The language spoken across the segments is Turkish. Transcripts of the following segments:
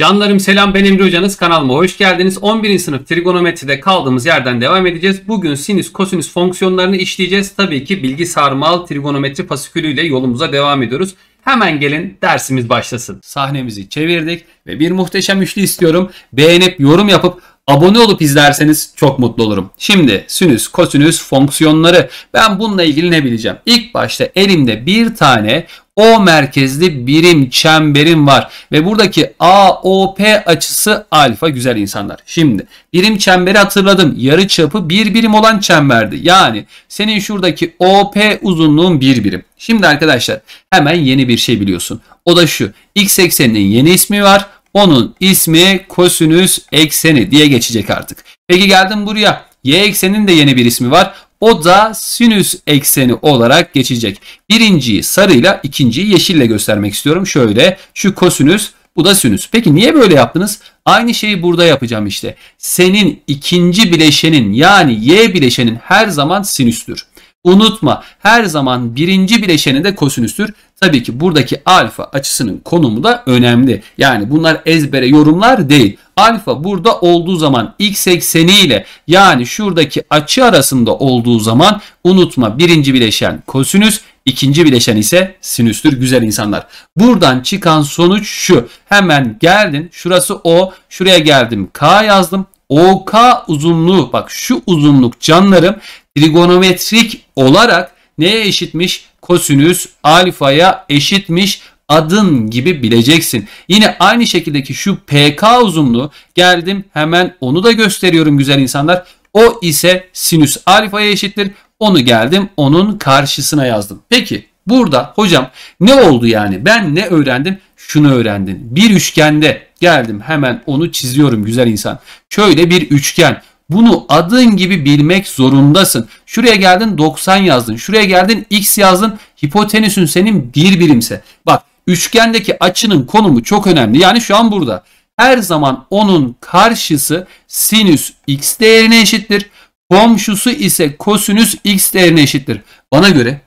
Canlarım selam ben Emre Hocanız kanalıma hoş geldiniz. 11. sınıf trigonometride kaldığımız yerden devam edeceğiz. Bugün sinüs kosinüs fonksiyonlarını işleyeceğiz. Tabii ki bilgi sarmal trigonometri fasikülüyle yolumuza devam ediyoruz. Hemen gelin dersimiz başlasın. Sahnemizi çevirdik ve bir muhteşem üçlü istiyorum. Beğenip yorum yapıp Abone olup izlerseniz çok mutlu olurum. Şimdi sinüs, kosinüs fonksiyonları ben bununla ilgili ne bileceğim? İlk başta elimde bir tane o merkezli birim çemberim var. Ve buradaki AOP açısı alfa güzel insanlar. Şimdi birim çemberi hatırladım. Yarı çapı bir birim olan çemberdi. Yani senin şuradaki OP uzunluğun bir birim. Şimdi arkadaşlar hemen yeni bir şey biliyorsun. O da şu. X ekseninin yeni ismi var. Onun ismi kosinüs ekseni diye geçecek artık. Peki geldim buraya. Y ekseninin de yeni bir ismi var. O da sinüs ekseni olarak geçecek. Birinciyi sarıyla ikinciyi yeşille göstermek istiyorum. Şöyle şu kosinüs bu da sinüs. Peki niye böyle yaptınız? Aynı şeyi burada yapacağım işte. Senin ikinci bileşenin yani y bileşenin her zaman sinüstür. Unutma her zaman birinci bileşeninde de kosinüstür. Tabii ki buradaki alfa açısının konumu da önemli. Yani bunlar ezbere yorumlar değil. Alfa burada olduğu zaman x ekseniyle yani şuradaki açı arasında olduğu zaman unutma birinci bileşen kosinüs İkinci bileşen ise sinüstür güzel insanlar. Buradan çıkan sonuç şu. Hemen geldin şurası O şuraya geldim K yazdım. OK uzunluğu bak şu uzunluk canlarım trigonometrik olarak neye eşitmiş? Kosinüs alfaya eşitmiş adın gibi bileceksin. Yine aynı şekildeki şu PK uzunluğu geldim hemen onu da gösteriyorum güzel insanlar. O ise sinüs alfaya eşittir. Onu geldim onun karşısına yazdım. Peki burada hocam ne oldu yani? Ben ne öğrendim? Şunu öğrendim. Bir üçgende geldim hemen onu çiziyorum güzel insan. Şöyle bir üçgen. Bunu adın gibi bilmek zorundasın. Şuraya geldin 90 yazdın. Şuraya geldin x yazdın. Hipotenüsün senin bir birimse. Bak üçgendeki açının konumu çok önemli. Yani şu an burada. Her zaman onun karşısı sinüs x değerine eşittir. Komşusu ise kosinüs x değerine eşittir. Bana göre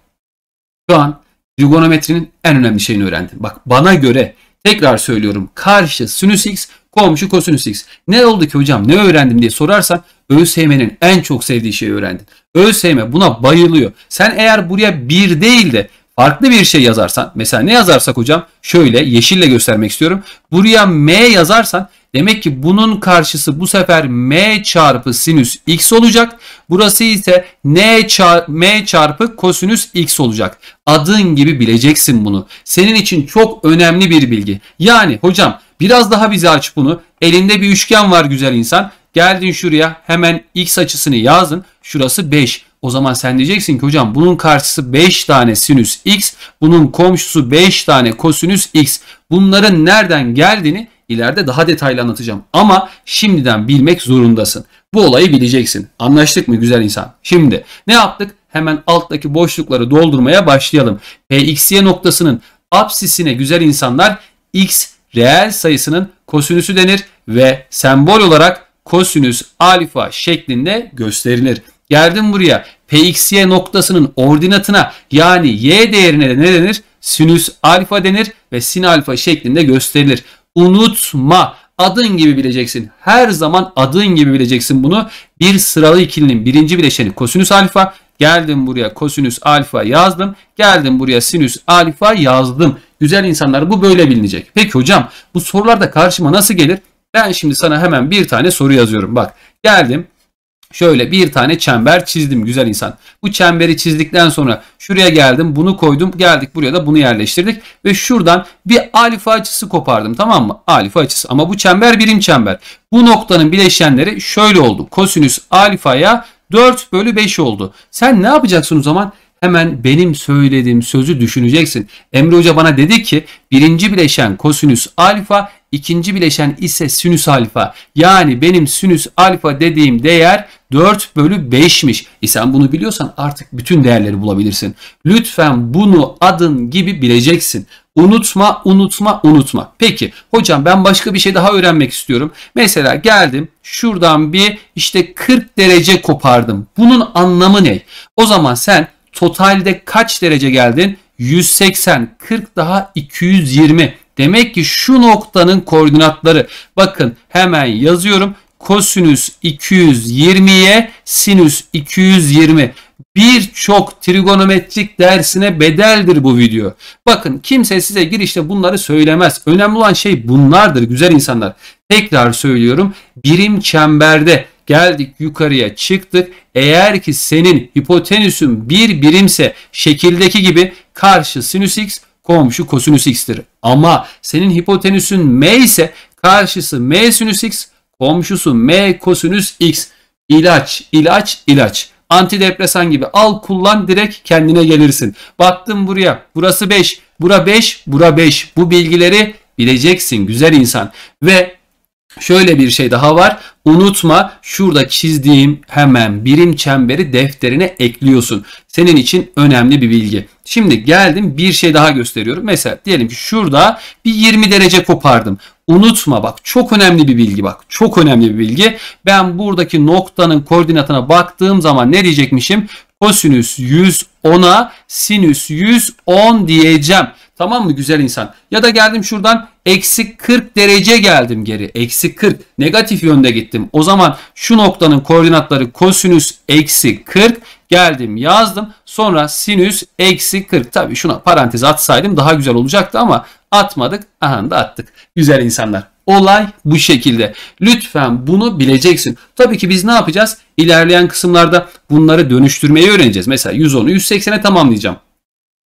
şu an trigonometrinin en önemli şeyini öğrendim. Bak bana göre tekrar söylüyorum karşı sinüs x Komşu kosinüs x. Ne oldu ki hocam ne öğrendim diye sorarsan ÖSYM'nin en çok sevdiği şeyi öğrendin. ÖSYM buna bayılıyor. Sen eğer buraya bir değil de farklı bir şey yazarsan mesela ne yazarsak hocam şöyle yeşille göstermek istiyorum. Buraya m yazarsan demek ki bunun karşısı bu sefer m çarpı sinüs x olacak. Burası ise n çarpı, m çarpı kosinüs x olacak. Adın gibi bileceksin bunu. Senin için çok önemli bir bilgi. Yani hocam Biraz daha bize aç bunu. Elinde bir üçgen var güzel insan. Geldin şuraya hemen x açısını yazdın. Şurası 5. O zaman sen diyeceksin ki hocam bunun karşısı 5 tane sinüs x, bunun komşusu 5 tane kosinüs x. Bunların nereden geldiğini ileride daha detaylı anlatacağım. Ama şimdiden bilmek zorundasın. Bu olayı bileceksin. Anlaştık mı güzel insan? Şimdi ne yaptık? Hemen alttaki boşlukları doldurmaya başlayalım. PXY noktasının apsisine güzel insanlar x reel sayısının kosinüsü denir ve sembol olarak kosinüs alfa şeklinde gösterilir. Geldim buraya pxy noktasının ordinatına yani y değerine de ne denir? Sinüs alfa denir ve sin alfa şeklinde gösterilir. Unutma adın gibi bileceksin. Her zaman adın gibi bileceksin bunu. Bir sıralı ikilinin birinci bileşeni kosinüs alfa. Geldim buraya kosinüs alfa yazdım. Geldim buraya sinüs alfa yazdım. Güzel insanlar bu böyle bilinecek. Peki hocam bu sorular da karşıma nasıl gelir? Ben şimdi sana hemen bir tane soru yazıyorum. Bak geldim Şöyle bir tane çember çizdim güzel insan. Bu çemberi çizdikten sonra şuraya geldim bunu koydum geldik buraya da bunu yerleştirdik. Ve şuradan bir alfa açısı kopardım tamam mı? Alfa açısı ama bu çember birim çember. Bu noktanın bileşenleri şöyle oldu. Kosinüs alfaya 4 bölü 5 oldu. Sen ne yapacaksın o zaman? hemen benim söylediğim sözü düşüneceksin. Emre Hoca bana dedi ki birinci bileşen kosinüs alfa, ikinci bileşen ise sinüs alfa. Yani benim sinüs alfa dediğim değer 4 bölü 5'miş. E sen bunu biliyorsan artık bütün değerleri bulabilirsin. Lütfen bunu adın gibi bileceksin. Unutma, unutma, unutma. Peki hocam ben başka bir şey daha öğrenmek istiyorum. Mesela geldim şuradan bir işte 40 derece kopardım. Bunun anlamı ne? O zaman sen Totalde kaç derece geldin? 180, 40 daha 220. Demek ki şu noktanın koordinatları. Bakın hemen yazıyorum. Kosinüs 220'ye sinüs 220. Birçok trigonometrik dersine bedeldir bu video. Bakın kimse size girişte bunları söylemez. Önemli olan şey bunlardır güzel insanlar. Tekrar söylüyorum. Birim çemberde Geldik yukarıya çıktık. Eğer ki senin hipotenüsün bir birimse şekildeki gibi karşı sinüs x komşu kosinüs x'tir. Ama senin hipotenüsün m ise karşısı m sinüs x komşusu m kosinüs x. İlaç, ilaç, ilaç. Antidepresan gibi al kullan direkt kendine gelirsin. Baktım buraya. Burası 5, bura 5, bura 5. Bu bilgileri bileceksin güzel insan. Ve Şöyle bir şey daha var. Unutma şurada çizdiğim hemen birim çemberi defterine ekliyorsun. Senin için önemli bir bilgi. Şimdi geldim bir şey daha gösteriyorum. Mesela diyelim ki şurada bir 20 derece kopardım. Unutma bak çok önemli bir bilgi bak. Çok önemli bir bilgi. Ben buradaki noktanın koordinatına baktığım zaman ne diyecekmişim? Kosinüs 110'a sinüs 110 diyeceğim. Tamam mı güzel insan? Ya da geldim şuradan eksi 40 derece geldim geri. Eksi 40 negatif yönde gittim. O zaman şu noktanın koordinatları kosinüs eksi 40 geldim yazdım. Sonra sinüs eksi 40. Tabii şuna parantez atsaydım daha güzel olacaktı ama atmadık. Aha da attık. Güzel insanlar. Olay bu şekilde. Lütfen bunu bileceksin. Tabii ki biz ne yapacağız? İlerleyen kısımlarda bunları dönüştürmeyi öğreneceğiz. Mesela 110'u 180'e tamamlayacağım.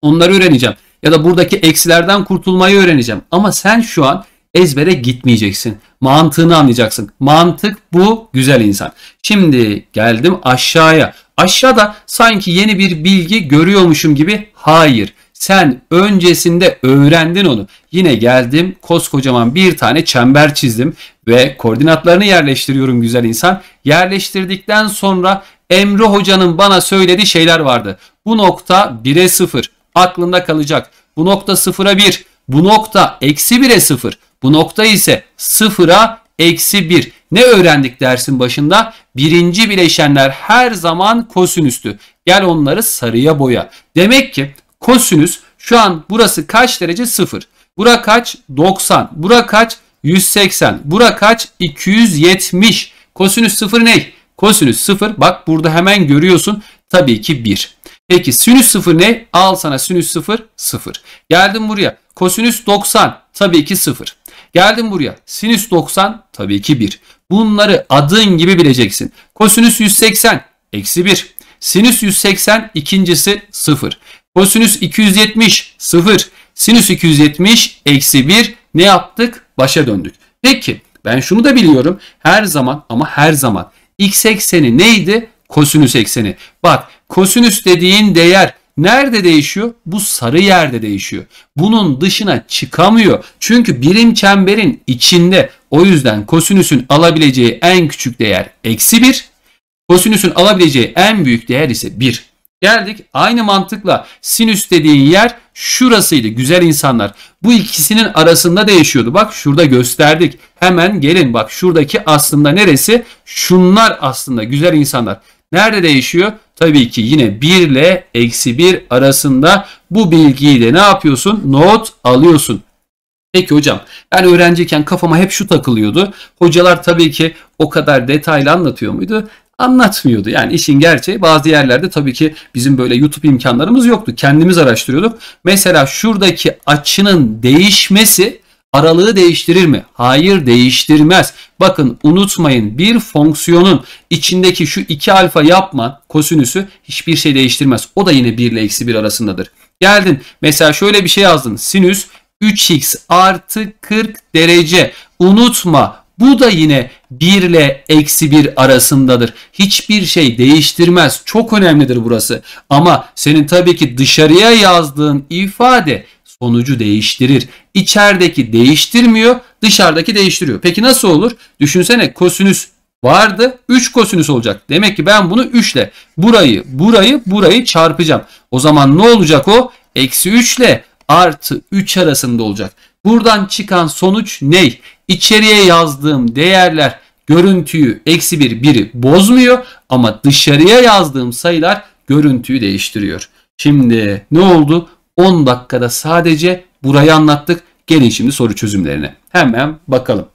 Onları öğreneceğim ya da buradaki eksilerden kurtulmayı öğreneceğim. Ama sen şu an ezbere gitmeyeceksin. Mantığını anlayacaksın. Mantık bu güzel insan. Şimdi geldim aşağıya. Aşağıda sanki yeni bir bilgi görüyormuşum gibi hayır. Sen öncesinde öğrendin onu. Yine geldim koskocaman bir tane çember çizdim ve koordinatlarını yerleştiriyorum güzel insan. Yerleştirdikten sonra Emre hocanın bana söylediği şeyler vardı. Bu nokta 1'e 0, aklında kalacak. Bu nokta 0'a 1, bu nokta eksi 1'e 0, bu nokta ise 0'a eksi 1. Ne öğrendik dersin başında? Birinci bileşenler her zaman kosinüstü. Gel onları sarıya boya. Demek ki kosinüs şu an burası kaç derece? 0. Bura kaç? 90. Bura kaç? 180. Bura kaç? 270. Kosinüs 0 ne? Kosinüs 0. Bak burada hemen görüyorsun. Tabii ki 1. Peki sinüs 0 ne? Al sana sinüs 0 0. Geldim buraya. Kosinüs 90 tabii ki 0. Geldim buraya. Sinüs 90 tabii ki 1. Bunları adın gibi bileceksin. Kosinüs 180 eksi 1. Sinüs 180 ikincisi 0. Kosinüs 270 0. Sinüs 270 eksi 1 ne yaptık? Başa döndük. Peki ben şunu da biliyorum. Her zaman ama her zaman x ekseni neydi? Kosinüs ekseni. Bak Kosinüs dediğin değer nerede değişiyor? Bu sarı yerde değişiyor. Bunun dışına çıkamıyor. Çünkü birim çemberin içinde. O yüzden kosinüsün alabileceği en küçük değer eksi 1. Kosinüsün alabileceği en büyük değer ise 1. Geldik aynı mantıkla sinüs dediğin yer şurasıydı güzel insanlar. Bu ikisinin arasında değişiyordu. Bak şurada gösterdik. Hemen gelin bak şuradaki aslında neresi? Şunlar aslında güzel insanlar. Nerede değişiyor? Tabii ki yine 1 ile eksi 1 arasında bu bilgiyi de ne yapıyorsun? Not alıyorsun. Peki hocam ben öğrenciyken kafama hep şu takılıyordu. Hocalar tabii ki o kadar detaylı anlatıyor muydu? Anlatmıyordu. Yani işin gerçeği bazı yerlerde tabii ki bizim böyle YouTube imkanlarımız yoktu. Kendimiz araştırıyorduk. Mesela şuradaki açının değişmesi aralığı değiştirir mi? Hayır değiştirmez. Bakın unutmayın bir fonksiyonun içindeki şu 2 alfa yapma kosinüsü hiçbir şey değiştirmez. O da yine 1 ile eksi 1 arasındadır. Geldin mesela şöyle bir şey yazdın. Sinüs 3x artı 40 derece. Unutma bu da yine 1 ile eksi 1 arasındadır. Hiçbir şey değiştirmez. Çok önemlidir burası. Ama senin tabii ki dışarıya yazdığın ifade sonucu değiştirir. İçerideki değiştirmiyor, dışarıdaki değiştiriyor. Peki nasıl olur? Düşünsene kosinüs vardı. 3 kosinüs olacak. Demek ki ben bunu 3 ile burayı, burayı, burayı çarpacağım. O zaman ne olacak o? Eksi 3 ile artı 3 arasında olacak. Buradan çıkan sonuç ne? İçeriye yazdığım değerler görüntüyü eksi 1, 1'i bozmuyor ama dışarıya yazdığım sayılar görüntüyü değiştiriyor. Şimdi ne oldu? 10 dakikada sadece burayı anlattık. Gelin şimdi soru çözümlerine. Hemen bakalım.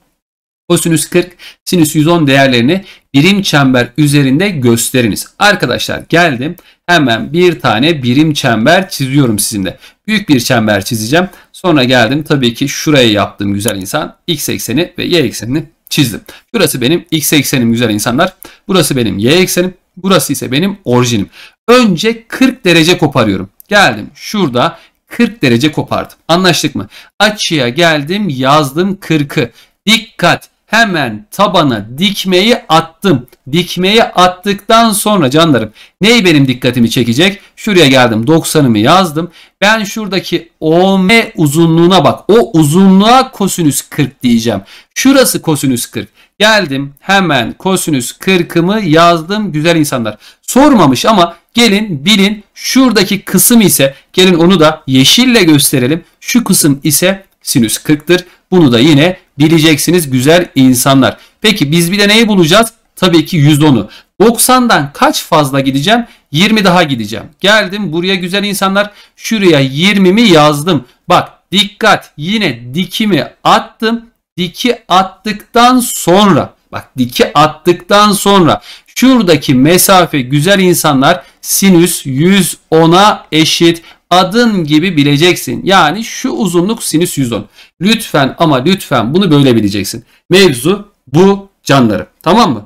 Kosinüs 40, sinüs 110 değerlerini birim çember üzerinde gösteriniz. Arkadaşlar geldim. Hemen bir tane birim çember çiziyorum sizinle. Büyük bir çember çizeceğim. Sonra geldim tabii ki şuraya yaptığım güzel insan x ekseni ve y eksenini çizdim. Burası benim x eksenim güzel insanlar. Burası benim y eksenim. Burası ise benim orijinim. Önce 40 derece koparıyorum. Geldim şurada 40 derece kopardım. Anlaştık mı? Açıya geldim yazdım 40'ı. Dikkat hemen tabana dikmeyi attım. Dikmeyi attıktan sonra canlarım ney benim dikkatimi çekecek? Şuraya geldim 90'ımı yazdım. Ben şuradaki OM uzunluğuna bak. O uzunluğa kosinüs 40 diyeceğim. Şurası kosinüs 40. Geldim hemen kosinüs 40'ımı yazdım güzel insanlar. Sormamış ama Gelin bilin şuradaki kısım ise gelin onu da yeşille gösterelim. Şu kısım ise sinüs 40'tır. Bunu da yine bileceksiniz güzel insanlar. Peki biz bir de neyi bulacağız? Tabii ki %10'u. 90'dan kaç fazla gideceğim? 20 daha gideceğim. Geldim buraya güzel insanlar. Şuraya 20'mi yazdım. Bak dikkat yine dikimi attım. Diki attıktan sonra bak diki attıktan sonra Şuradaki mesafe güzel insanlar sinüs 110'a eşit adın gibi bileceksin. Yani şu uzunluk sinüs 110. Lütfen ama lütfen bunu böyle bileceksin. Mevzu bu canları. Tamam mı?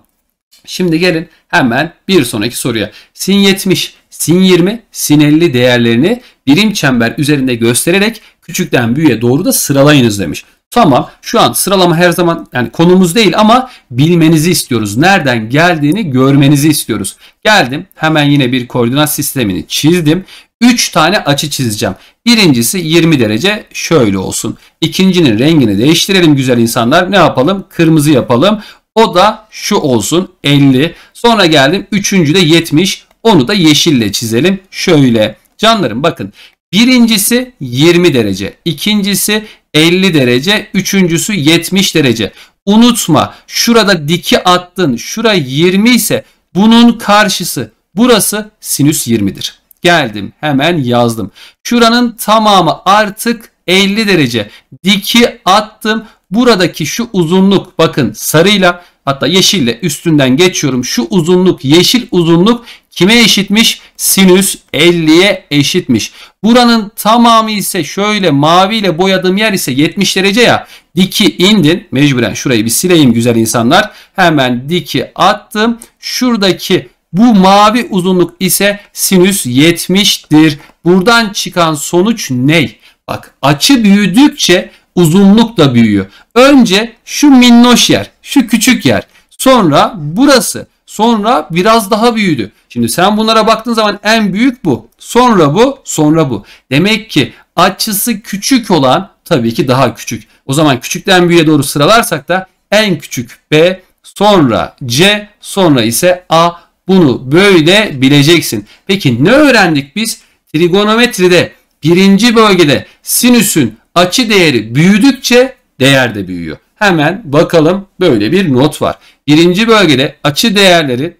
Şimdi gelin hemen bir sonraki soruya. Sin 70, sin 20, sin 50 değerlerini birim çember üzerinde göstererek küçükten büyüğe doğru da sıralayınız demiş. Tamam şu an sıralama her zaman yani konumuz değil ama bilmenizi istiyoruz. Nereden geldiğini görmenizi istiyoruz. Geldim hemen yine bir koordinat sistemini çizdim. 3 tane açı çizeceğim. Birincisi 20 derece şöyle olsun. İkincinin rengini değiştirelim güzel insanlar. Ne yapalım? Kırmızı yapalım. O da şu olsun 50. Sonra geldim 3. de 70. Onu da yeşille çizelim. Şöyle. Canlarım bakın Birincisi 20 derece, ikincisi 50 derece, üçüncüsü 70 derece. Unutma şurada diki attın, şura 20 ise bunun karşısı burası sinüs 20'dir. Geldim hemen yazdım. Şuranın tamamı artık 50 derece. Diki attım. Buradaki şu uzunluk bakın sarıyla Hatta yeşille üstünden geçiyorum. Şu uzunluk yeşil uzunluk kime eşitmiş? Sinüs 50'ye eşitmiş. Buranın tamamı ise şöyle maviyle boyadığım yer ise 70 derece ya. Diki indin. Mecburen şurayı bir sileyim güzel insanlar. Hemen diki attım. Şuradaki bu mavi uzunluk ise sinüs 70'tir. Buradan çıkan sonuç ne? Bak açı büyüdükçe uzunlukla büyüyor. Önce şu minnoş yer, şu küçük yer. Sonra burası. Sonra biraz daha büyüdü. Şimdi sen bunlara baktığın zaman en büyük bu. Sonra bu, sonra bu. Demek ki açısı küçük olan tabii ki daha küçük. O zaman küçükten büyüğe doğru sıralarsak da en küçük B, sonra C, sonra ise A. Bunu böyle bileceksin. Peki ne öğrendik biz? Trigonometride birinci bölgede sinüsün açı değeri büyüdükçe değer de büyüyor. Hemen bakalım böyle bir not var. Birinci bölgede açı değerleri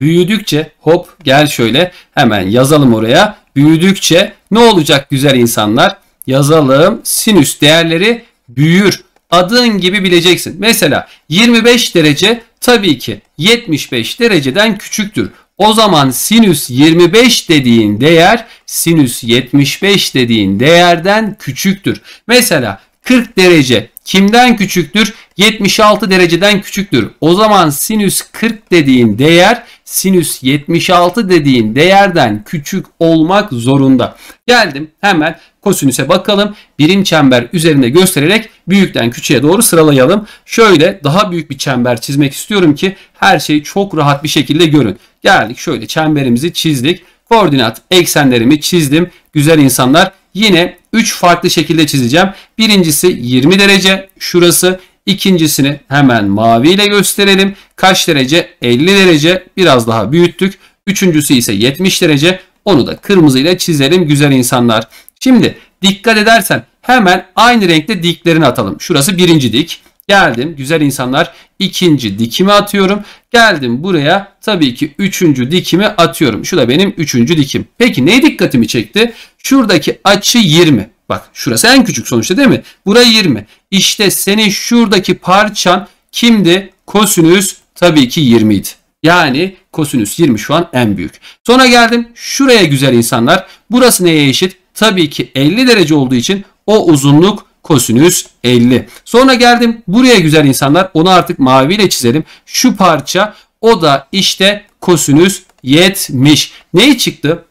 büyüdükçe hop gel şöyle hemen yazalım oraya. Büyüdükçe ne olacak güzel insanlar? Yazalım sinüs değerleri büyür. Adın gibi bileceksin. Mesela 25 derece tabii ki 75 dereceden küçüktür. O zaman sinüs 25 dediğin değer sinüs 75 dediğin değerden küçüktür. Mesela 40 derece kimden küçüktür? 76 dereceden küçüktür. O zaman sinüs 40 dediğin değer sinüs 76 dediğin değerden küçük olmak zorunda. Geldim hemen kosinüse bakalım. Birim çember üzerinde göstererek büyükten küçüğe doğru sıralayalım. Şöyle daha büyük bir çember çizmek istiyorum ki her şeyi çok rahat bir şekilde görün. Geldik şöyle çemberimizi çizdik. Koordinat eksenlerimi çizdim. Güzel insanlar yine 3 farklı şekilde çizeceğim. Birincisi 20 derece şurası. İkincisini hemen maviyle gösterelim. Kaç derece? 50 derece. Biraz daha büyüttük. Üçüncüsü ise 70 derece. Onu da kırmızı ile çizelim güzel insanlar. Şimdi dikkat edersen hemen aynı renkte diklerini atalım. Şurası birinci dik. Geldim güzel insanlar ikinci dikimi atıyorum. Geldim buraya tabii ki üçüncü dikimi atıyorum. Şu da benim üçüncü dikim. Peki ne dikkatimi çekti? Şuradaki açı 20. Bak şurası en küçük sonuçta değil mi? Burayı 20. İşte senin şuradaki parçan kimdi? Kosinüs tabii ki 20 idi. Yani kosinüs 20 şu an en büyük. Sonra geldim şuraya güzel insanlar. Burası neye eşit? Tabii ki 50 derece olduğu için o uzunluk kosinüs 50. Sonra geldim buraya güzel insanlar. Onu artık maviyle çizelim. Şu parça o da işte kosinüs 70. Ne çıktı?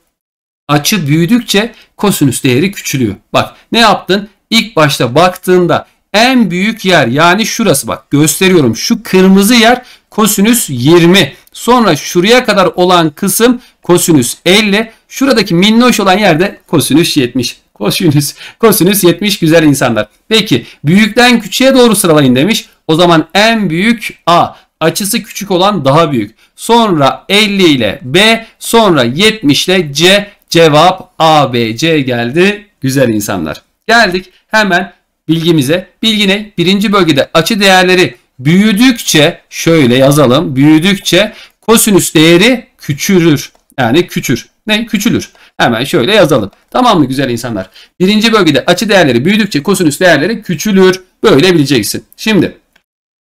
Açı büyüdükçe kosinüs değeri küçülüyor. Bak ne yaptın? İlk başta baktığında en büyük yer yani şurası bak gösteriyorum. Şu kırmızı yer kosinüs 20. Sonra şuraya kadar olan kısım kosinüs 50. Şuradaki minnoş olan yerde kosinüs 70. Kosinüs. Kosinüs 70 güzel insanlar. Peki büyükten küçüğe doğru sıralayın demiş. O zaman en büyük A. Açısı küçük olan daha büyük. Sonra 50 ile B. Sonra 70 ile C. Cevap A, B, C geldi. Güzel insanlar. Geldik hemen bilgimize. Bilgi ne? Birinci bölgede açı değerleri büyüdükçe şöyle yazalım. Büyüdükçe kosinüs değeri küçülür. Yani küçür. Ne? Küçülür. Hemen şöyle yazalım. Tamam mı güzel insanlar? Birinci bölgede açı değerleri büyüdükçe kosinüs değerleri küçülür. Böyle bileceksin. Şimdi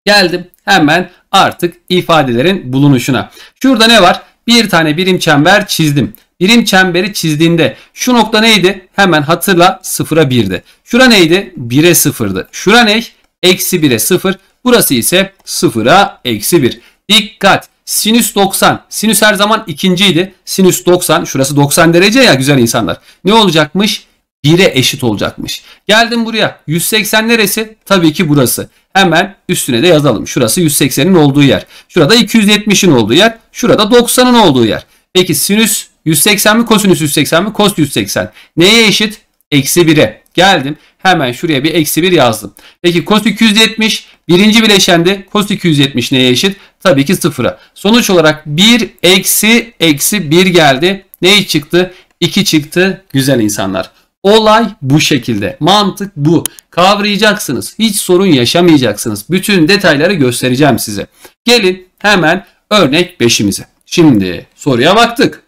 geldim hemen artık ifadelerin bulunuşuna. Şurada ne var? Bir tane birim çember çizdim. Birim çemberi çizdiğinde şu nokta neydi? Hemen hatırla sıfıra 1'di. Şura neydi? 1'e 0'dı. Şura ne? Eksi 1'e sıfır. Burası ise sıfıra eksi bir. Dikkat! Sinüs 90. Sinüs her zaman ikinciydi. Sinüs 90. Şurası 90 derece ya güzel insanlar. Ne olacakmış? 1'e eşit olacakmış. Geldim buraya. 180 neresi? Tabii ki burası. Hemen üstüne de yazalım. Şurası 180'in olduğu yer. Şurada 270'in olduğu yer. Şurada 90'ın olduğu yer. Peki sinüs 180 mi? Kosinüs 180 mi? Kos 180. Neye eşit? Eksi 1'e. Geldim. Hemen şuraya bir eksi 1 yazdım. Peki kos 270 birinci bileşende kos 270 neye eşit? Tabii ki sıfıra. Sonuç olarak 1 eksi eksi 1 geldi. Ne çıktı? 2 çıktı. Güzel insanlar. Olay bu şekilde. Mantık bu. Kavrayacaksınız. Hiç sorun yaşamayacaksınız. Bütün detayları göstereceğim size. Gelin hemen örnek 5'imize. Şimdi soruya baktık.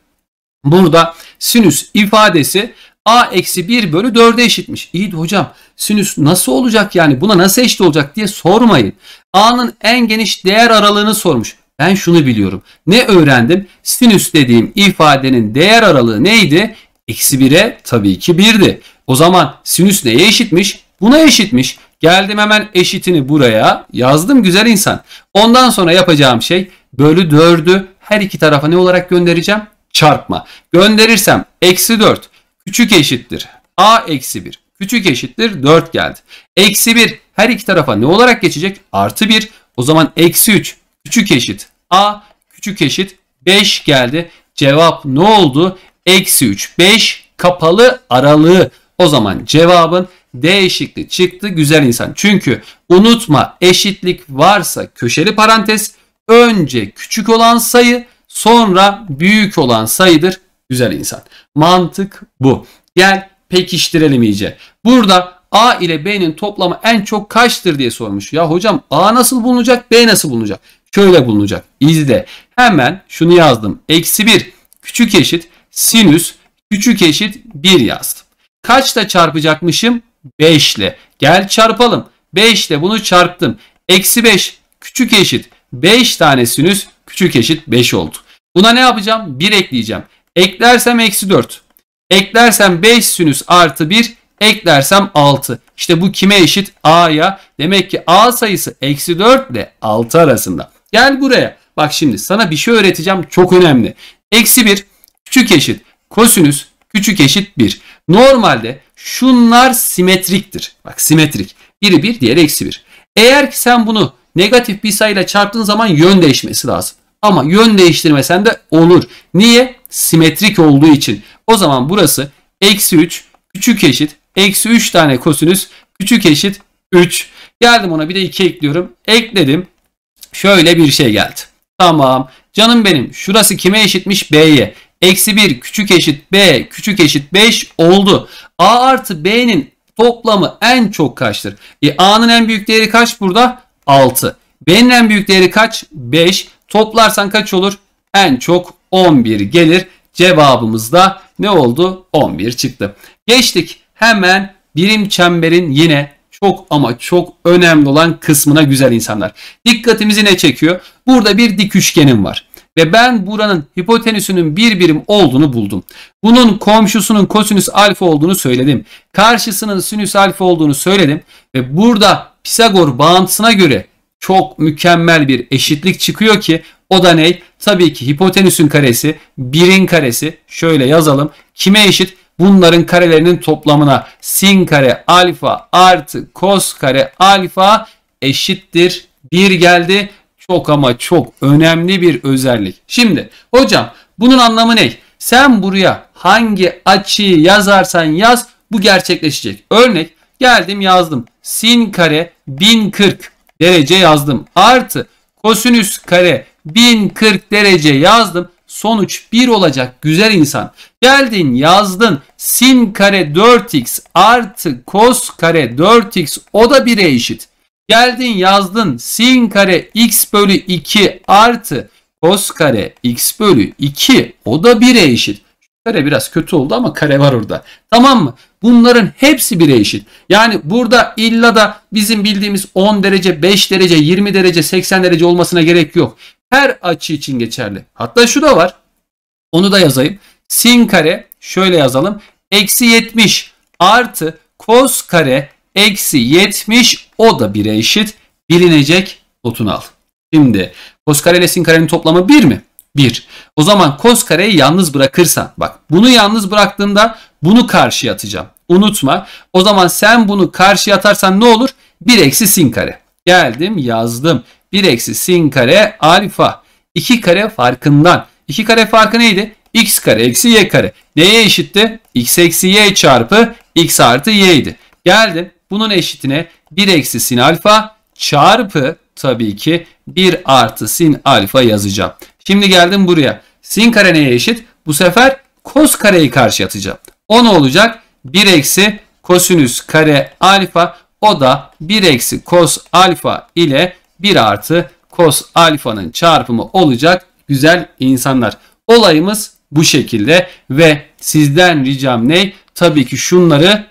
Burada sinüs ifadesi a eksi 1 bölü 4'e eşitmiş. İyi hocam sinüs nasıl olacak yani buna nasıl eşit olacak diye sormayın. A'nın en geniş değer aralığını sormuş. Ben şunu biliyorum. Ne öğrendim? Sinüs dediğim ifadenin değer aralığı neydi? Eksi 1'e tabii ki 1'di. O zaman sinüs neye eşitmiş? Buna eşitmiş. Geldim hemen eşitini buraya yazdım güzel insan. Ondan sonra yapacağım şey bölü 4'ü her iki tarafa ne olarak göndereceğim? Çarpma. Gönderirsem eksi 4 Küçük eşittir. A eksi 1. Küçük eşittir 4 geldi. Eksi 1 her iki tarafa ne olarak geçecek? Artı 1. O zaman eksi 3. Küçük eşit. A küçük eşit 5 geldi. Cevap ne oldu? Eksi 3. 5 kapalı aralığı. O zaman cevabın D eşitliği çıktı güzel insan. Çünkü unutma eşitlik varsa köşeli parantez önce küçük olan sayı sonra büyük olan sayıdır güzel insan. Mantık bu. Gel pekiştirelim iyice. Burada A ile B'nin toplamı en çok kaçtır diye sormuş. Ya hocam A nasıl bulunacak B nasıl bulunacak? Şöyle bulunacak. İzle. Hemen şunu yazdım. Eksi 1 küçük eşit sinüs küçük eşit 1 yazdım. Kaçta çarpacakmışım? 5 ile. Gel çarpalım. 5 ile bunu çarptım. Eksi 5 küçük eşit 5 tane sinüs küçük eşit 5 oldu. Buna ne yapacağım? 1 ekleyeceğim. Eklersem eksi 4. Eklersem 5 sinüs artı 1. Eklersem 6. İşte bu kime eşit? A'ya. Demek ki A sayısı eksi 4 ile 6 arasında. Gel buraya. Bak şimdi sana bir şey öğreteceğim. Çok önemli. Eksi 1 küçük eşit kosinüs küçük eşit 1. Normalde şunlar simetriktir. Bak simetrik. Biri 1 diğeri eksi 1. Eğer ki sen bunu negatif bir sayıyla çarptığın zaman yön değişmesi lazım. Ama yön değiştirmesen de olur. Niye? simetrik olduğu için. O zaman burası eksi 3 küçük eşit eksi 3 tane kosinüs küçük eşit 3. Geldim ona bir de 2 ekliyorum. Ekledim. Şöyle bir şey geldi. Tamam. Canım benim şurası kime eşitmiş? B'ye. Eksi 1 küçük eşit B küçük eşit 5 oldu. A artı B'nin toplamı en çok kaçtır? E, A'nın en büyük değeri kaç burada? 6. B'nin en büyük değeri kaç? 5. Toplarsan kaç olur? En çok 11 gelir. Cevabımız da ne oldu? 11 çıktı. Geçtik hemen birim çemberin yine çok ama çok önemli olan kısmına güzel insanlar. Dikkatimizi ne çekiyor? Burada bir dik üçgenim var. Ve ben buranın hipotenüsünün bir birim olduğunu buldum. Bunun komşusunun kosinüs alfa olduğunu söyledim. Karşısının sinüs alfa olduğunu söyledim. Ve burada Pisagor bağıntısına göre çok mükemmel bir eşitlik çıkıyor ki o da ne? Tabii ki hipotenüsün karesi, birin karesi şöyle yazalım. Kime eşit? Bunların karelerinin toplamına sin kare alfa artı kos kare alfa eşittir. bir geldi. Çok ama çok önemli bir özellik. Şimdi hocam bunun anlamı ne? Sen buraya hangi açıyı yazarsan yaz bu gerçekleşecek. Örnek geldim yazdım. Sin kare 1040 derece yazdım. Artı kosinüs kare 1040 derece yazdım. Sonuç 1 olacak güzel insan. Geldin yazdın sin kare 4x artı kos kare 4x o da 1'e eşit. Geldin yazdın sin kare x bölü 2 artı kos kare x bölü 2 o da 1'e eşit. Kare biraz kötü oldu ama kare var orada. Tamam mı? Bunların hepsi bire eşit. Yani burada illa da bizim bildiğimiz 10 derece, 5 derece, 20 derece, 80 derece olmasına gerek yok. Her açı için geçerli. Hatta şu da var. Onu da yazayım. Sin kare şöyle yazalım. Eksi 70 artı kos kare eksi 70 o da bire eşit. Bilinecek notunu al. Şimdi kos kare ile sin karenin toplamı 1 mi? 1. O zaman kos kareyi yalnız bırakırsan bak bunu yalnız bıraktığımda bunu karşıya atacağım. Unutma. O zaman sen bunu karşıya atarsan ne olur? 1 eksi sin kare. Geldim yazdım. 1 eksi sin kare alfa. 2 kare farkından. 2 kare farkı neydi? x kare eksi y kare. Neye eşitti? x eksi y çarpı x artı y idi. Geldim. Bunun eşitine 1 eksi sin alfa çarpı tabii ki 1 artı sin alfa yazacağım. Şimdi geldim buraya. Sin kare neye eşit? Bu sefer kos kareyi karşı atacağım. O ne olacak? 1 eksi kosinüs kare alfa o da 1 eksi kos alfa ile 1 artı kos alfanın çarpımı olacak güzel insanlar. Olayımız bu şekilde ve sizden ricam ne? Tabii ki şunları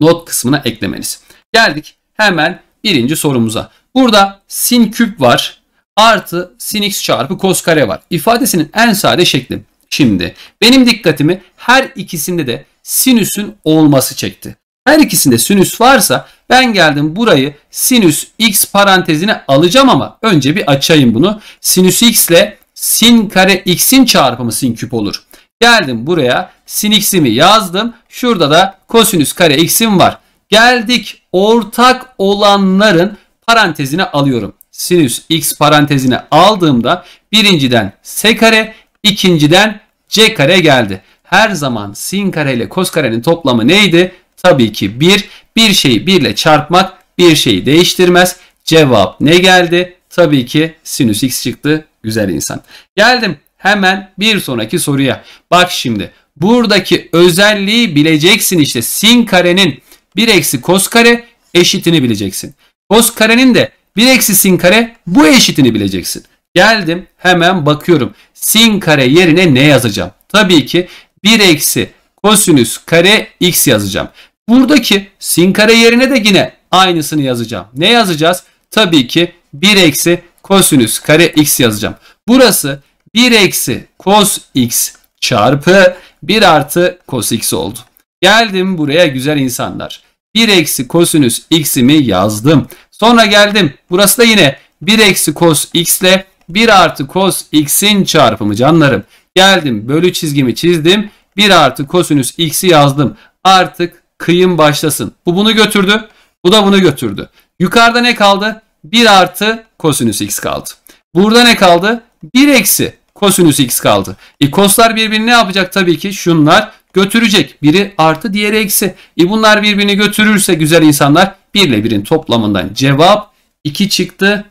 not kısmına eklemeniz. Geldik hemen birinci sorumuza. Burada sin küp var artı sin x çarpı cos kare var. İfadesinin en sade şekli. Şimdi benim dikkatimi her ikisinde de sinüsün olması çekti. Her ikisinde sinüs varsa ben geldim burayı sinüs x parantezine alacağım ama önce bir açayım bunu. Sinüs x ile sin kare x'in çarpımı sin küp olur. Geldim buraya sin x'imi yazdım. Şurada da kosinüs kare x'im var. Geldik ortak olanların parantezine alıyorum sinüs x parantezine aldığımda birinciden s kare, ikinciden c kare geldi. Her zaman sin kare ile kos karenin toplamı neydi? Tabii ki 1. Bir şeyi 1 ile çarpmak bir şeyi değiştirmez. Cevap ne geldi? Tabii ki sinüs x çıktı. Güzel insan. Geldim hemen bir sonraki soruya. Bak şimdi buradaki özelliği bileceksin işte sin karenin 1 eksi kos kare eşitini bileceksin. Kos karenin de 1 eksi sin kare bu eşitini bileceksin. Geldim hemen bakıyorum. Sin kare yerine ne yazacağım? Tabii ki 1 eksi kosinüs kare x yazacağım. Buradaki sin kare yerine de yine aynısını yazacağım. Ne yazacağız? Tabii ki 1 eksi kosinüs kare x yazacağım. Burası 1 eksi kos x çarpı 1 artı kos x oldu. Geldim buraya güzel insanlar. 1 eksi kosinüs x'imi yazdım. Sonra geldim. Burası da yine 1 eksi cos x ile 1 artı cos x'in çarpımı canlarım. Geldim bölü çizgimi çizdim. 1 artı kosinüs x'i yazdım. Artık kıyım başlasın. Bu bunu götürdü. Bu da bunu götürdü. Yukarıda ne kaldı? 1 artı kosinüs x kaldı. Burada ne kaldı? 1 eksi kosinüs x kaldı. E koslar birbirini ne yapacak? Tabii ki şunlar götürecek. Biri artı diğeri eksi. E bunlar birbirini götürürse güzel insanlar 1 ile 1'in toplamından cevap 2 çıktı.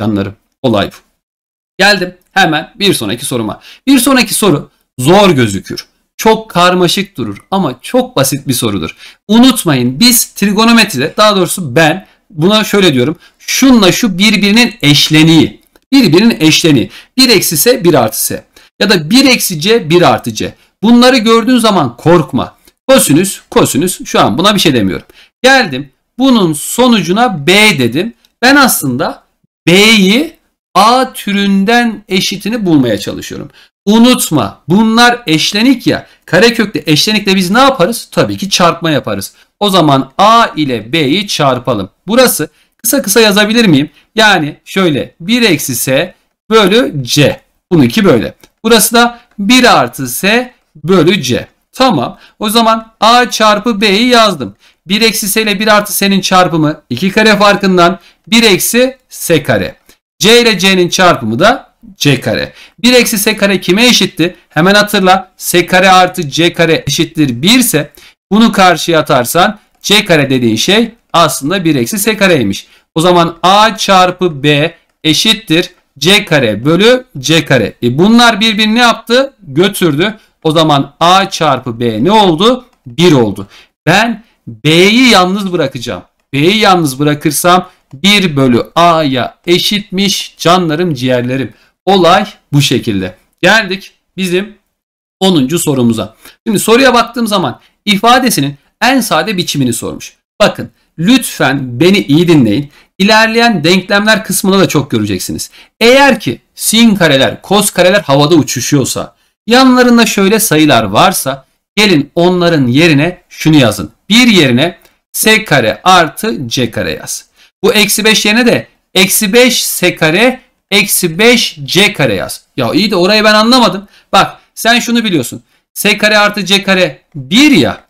Canlarım olay bu. Geldim hemen bir sonraki soruma. Bir sonraki soru zor gözükür. Çok karmaşık durur ama çok basit bir sorudur. Unutmayın biz trigonometride daha doğrusu ben buna şöyle diyorum. Şunla şu birbirinin eşleniği. Birbirinin eşleniği. 1 eksi S 1 artı S. Ya da 1 eksi C 1 artı C. Bunları gördüğün zaman korkma. Kosinüs, kosinüs şu an buna bir şey demiyorum. Geldim bunun sonucuna B dedim. Ben aslında B'yi A türünden eşitini bulmaya çalışıyorum. Unutma bunlar eşlenik ya. Karekökte eşlenikle biz ne yaparız? Tabii ki çarpma yaparız. O zaman A ile B'yi çarpalım. Burası kısa kısa yazabilir miyim? Yani şöyle 1 eksi S bölü C. Bununki böyle. Burası da 1 artı S bölü C. Tamam. O zaman A çarpı B'yi yazdım. 1 eksi s ile 1 artı s'nin çarpımı 2 kare farkından 1 eksi s kare. c ile c'nin çarpımı da c kare. 1 eksi s kare kime eşitti? Hemen hatırla s kare artı c kare eşittir 1 ise bunu karşıya atarsan c kare dediğin şey aslında 1 eksi s kareymiş. O zaman a çarpı b eşittir c kare bölü c kare. E bunlar birbirini yaptı? Götürdü. O zaman a çarpı b ne oldu? 1 oldu. Ben B'yi yalnız bırakacağım. B'yi yalnız bırakırsam 1 bölü A'ya eşitmiş canlarım ciğerlerim. Olay bu şekilde. Geldik bizim 10. sorumuza. Şimdi soruya baktığım zaman ifadesinin en sade biçimini sormuş. Bakın lütfen beni iyi dinleyin. İlerleyen denklemler kısmında da çok göreceksiniz. Eğer ki sin kareler, kos kareler havada uçuşuyorsa, yanlarında şöyle sayılar varsa Gelin onların yerine şunu yazın. 1 yerine s kare artı c kare yaz. Bu eksi 5 yerine de eksi 5 s kare eksi 5 c kare yaz. Ya iyi de orayı ben anlamadım. Bak sen şunu biliyorsun. s kare artı c kare 1 ya.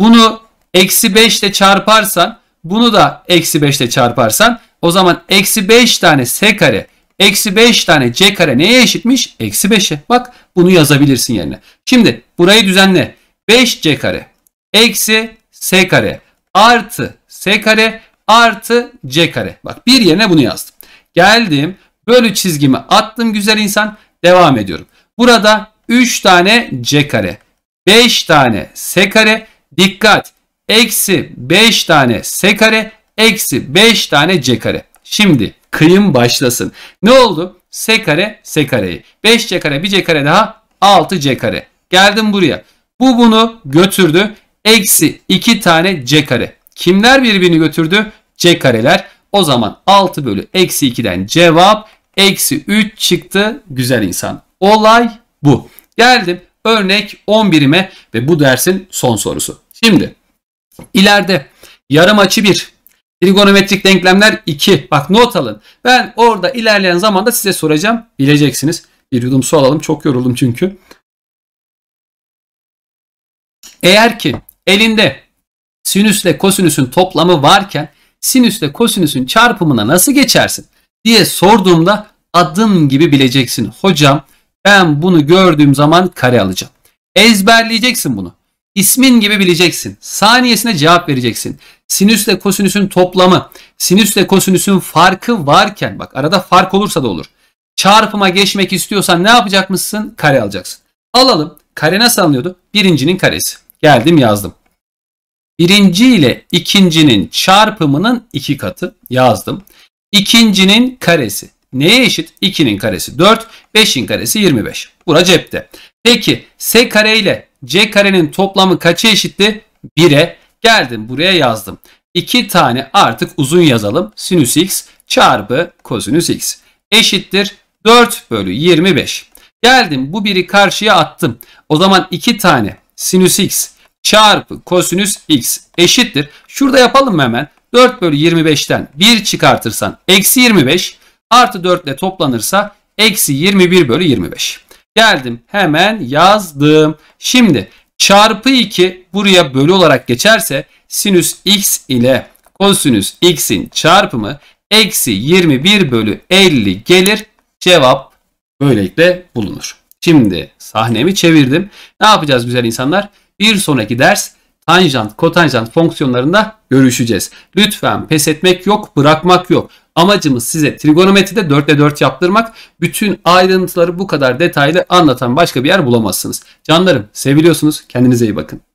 Bunu eksi 5 ile çarparsan bunu da eksi 5 ile çarparsan o zaman eksi 5 tane s kare eksi 5 tane c kare neye eşitmiş? Eksi 5'e. Bak bunu yazabilirsin yerine. Şimdi burayı düzenle. 5c kare eksi s kare artı s kare artı c kare. Bak bir yerine bunu yazdım. Geldim bölü çizgimi attım güzel insan devam ediyorum. Burada 3 tane c kare 5 tane s kare dikkat eksi 5 tane s kare eksi 5 tane c kare. Şimdi kıyım başlasın. Ne oldu? S kare S kareyi. 5 C kare 1 C kare daha 6 C kare. Geldim buraya. Bu bunu götürdü. Eksi 2 tane c kare. Kimler birbirini götürdü? c kareler. O zaman 6 bölü eksi 2'den cevap eksi 3 çıktı güzel insan. Olay bu. Geldim örnek 11'ime ve bu dersin son sorusu. Şimdi ileride yarım açı 1, trigonometrik denklemler 2. Bak not alın. Ben orada ilerleyen zamanda size soracağım. Bileceksiniz. Bir yudum su alalım. Çok yoruldum çünkü. Eğer ki elinde sinüsle kosinüsün toplamı varken sinüsle kosinüsün çarpımına nasıl geçersin diye sorduğumda adım gibi bileceksin. Hocam ben bunu gördüğüm zaman kare alacağım. Ezberleyeceksin bunu. İsmin gibi bileceksin. Saniyesine cevap vereceksin. Sinüsle kosinüsün toplamı, sinüsle kosinüsün farkı varken bak arada fark olursa da olur. Çarpıma geçmek istiyorsan ne yapacakmışsın? Kare alacaksın. Alalım. Kare nasıl alınıyordu? Birincinin karesi. Geldim yazdım. Birinci ile ikincinin çarpımının iki katı yazdım. İkincinin karesi. Neye eşit? 2'nin karesi 4, 5'in karesi 25. Bura cepte. Peki S kare ile C karenin toplamı kaça eşitti? 1'e. Geldim buraya yazdım. 2 tane artık uzun yazalım. Sinüs x çarpı kosinüs x eşittir 4 bölü 25. Geldim bu biri karşıya attım. O zaman 2 tane sinüs x çarpı kosinüs x eşittir. Şurada yapalım mı hemen? 4 bölü 25'ten 1 çıkartırsan eksi 25 artı 4 ile toplanırsa eksi 21 bölü 25. Geldim hemen yazdım. Şimdi çarpı 2 buraya bölü olarak geçerse sinüs x ile kosinüs x'in çarpımı eksi 21 bölü 50 gelir. Cevap böylelikle bulunur. Şimdi sahnemi çevirdim. Ne yapacağız güzel insanlar? Bir sonraki ders tanjant, kotanjant fonksiyonlarında görüşeceğiz. Lütfen pes etmek yok, bırakmak yok. Amacımız size trigonometride 4 ile 4 yaptırmak. Bütün ayrıntıları bu kadar detaylı anlatan başka bir yer bulamazsınız. Canlarım seviliyorsunuz. Kendinize iyi bakın.